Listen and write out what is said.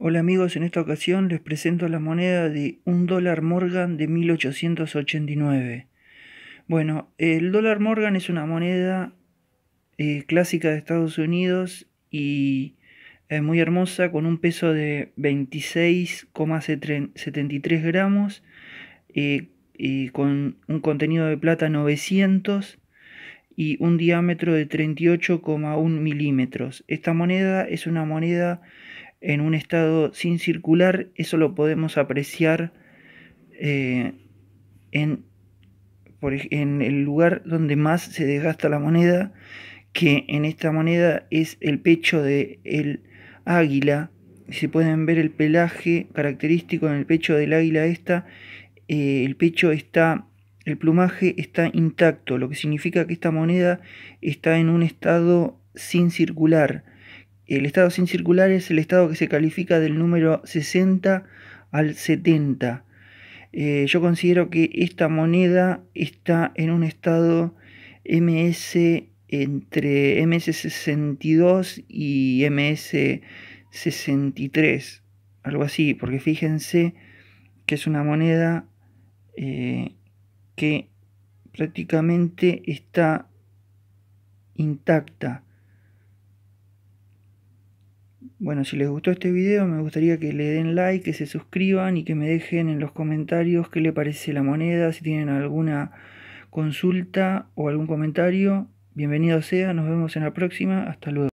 Hola amigos, en esta ocasión les presento la moneda de un dólar Morgan de 1889. Bueno, el dólar Morgan es una moneda eh, clásica de Estados Unidos y es eh, muy hermosa con un peso de 26,73 gramos, eh, y con un contenido de plata 900 y un diámetro de 38,1 milímetros. Esta moneda es una moneda en un estado sin circular, eso lo podemos apreciar eh, en, el lugar donde más se desgasta la moneda, que en esta moneda es el pecho del águila. Se pueden ver el pelaje característico en el pecho del águila esta. Eh, el pecho está, el plumaje está intacto, lo que significa que esta moneda está en un estado sin circular. El estado sin circular es el estado que se califica del número 60 al 70. Eh, yo considero que esta moneda está en un estado MS entre MS62 y MS63, algo así, porque fíjense que es una moneda eh, que prácticamente está intacta. Bueno, si les gustó este video me gustaría que le den like, que se suscriban y que me dejen en los comentarios qué le parece la moneda, si tienen alguna consulta o algún comentario. Bienvenido sea, nos vemos en la próxima, hasta luego.